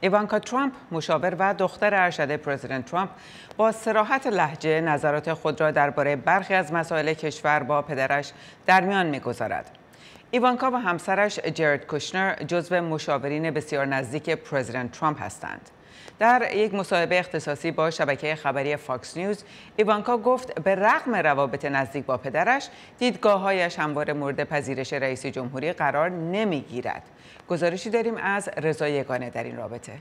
ایوانکا ترامپ مشاور و دختر ارشد پرزیدنت ترامپ با سراحت لحجه نظرات خود را درباره برخی از مسائل کشور با پدرش در میان میگذارد ایوانکا و همسرش جرد کوشنر جزو مشاورین بسیار نزدیک پرزیدنت ترامپ هستند در یک مصاحبه اختصاصی با شبکه خبری فاکس نیوز ایوانکا گفت به رغم روابط نزدیک با پدرش دیدگاههایش همواره مورد پذیرش رئیس جمهوری قرار نمیگیرد گزارشی داریم از رضا یگانه در این رابطه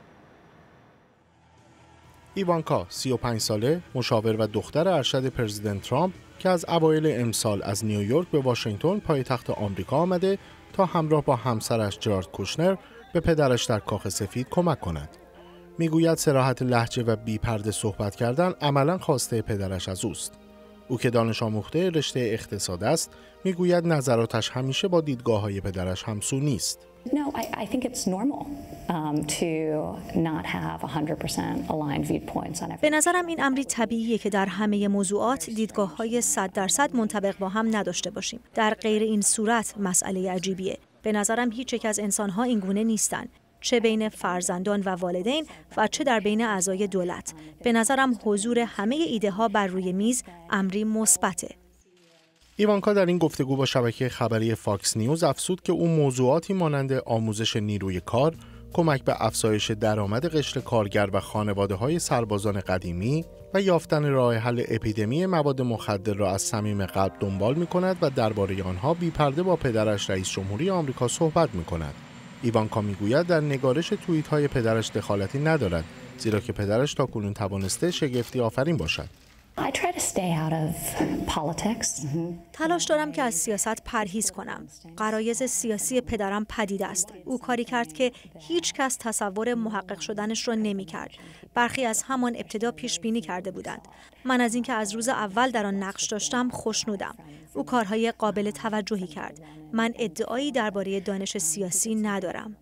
ایوانکا 35 ساله مشاور و دختر ارشد پرزیدنت ترامپ که از اوایل امسال از نیویورک به واشنگتن پایتخت آمریکا آمده تا همراه با همسرش جارد کوشنر به پدرش در کاخ سفید کمک کند میگوید سراحت لحجه و بیپرده صحبت کردن عملا خواسته پدرش از اوست. او که دانش آموخته رشته اقتصاد است میگوید نظراتش همیشه با دیدگاه های پدرش همسو نیست. به نظرم این امری طبیعیه که در همه موضوعات دیدگاه های 100 درصد منطبق با هم نداشته باشیم. در غیر این صورت مسئله عجیبیه. به نظرم هیچ یک از انسانها اینگونه نیستن. چه بین فرزندان و والدین و چه در بین اعضای دولت به نظرم حضور همه ایده ها بر روی میز امری مثبته ایوانکا در این گفتگو با شبکه خبری فاکس نیوز افسود که او موضوعاتی مانند آموزش نیروی کار، کمک به افزایش درآمد قشر کارگر و خانواده های سربازان قدیمی و یافتن راه حل اپیدمی مواد مخدر را از صمیم قلب دنبال می کند و درباره آنها بیپرده با پدرش رئیس جمهوری آمریکا صحبت می کند. ایوانکا میگوید در نگارش توییت های پدرش دخالتی ندارد زیرا که پدرش تا کنون توانسته شگفتی آفرین باشد تلاش دارم که از سیاست پرهیز کنم. قرایز سیاسی پدرم پدید است. او کاری کرد که هیچ کس تصور محقق شدنش را نمی کرد. برخی از همان ابتدا پیش بینی کرده بودند. من از اینکه از روز اول در آن نقش داشتم خوشنودم. او کارهای قابل توجهی کرد. من ادعایی درباره دانش سیاسی ندارم.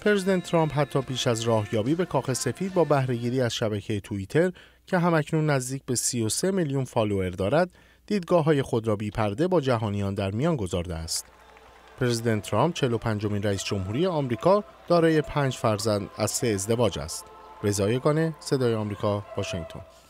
پرزیدنت ترامپ حتی پیش از راهیابی به کاخ سفید با بهرهگیری از شبکه توییتر که همکنون نزدیک به 33 میلیون فالوور دارد دیدگاه های خود را بی پرده با جهانیان در میان گذارده است. پرزیدنت ترامپ 45 مین رئیس جمهوری آمریکا دارای پنج فرزند از سه ازدواج است. گانه صدای آمریکا، واشنگتن.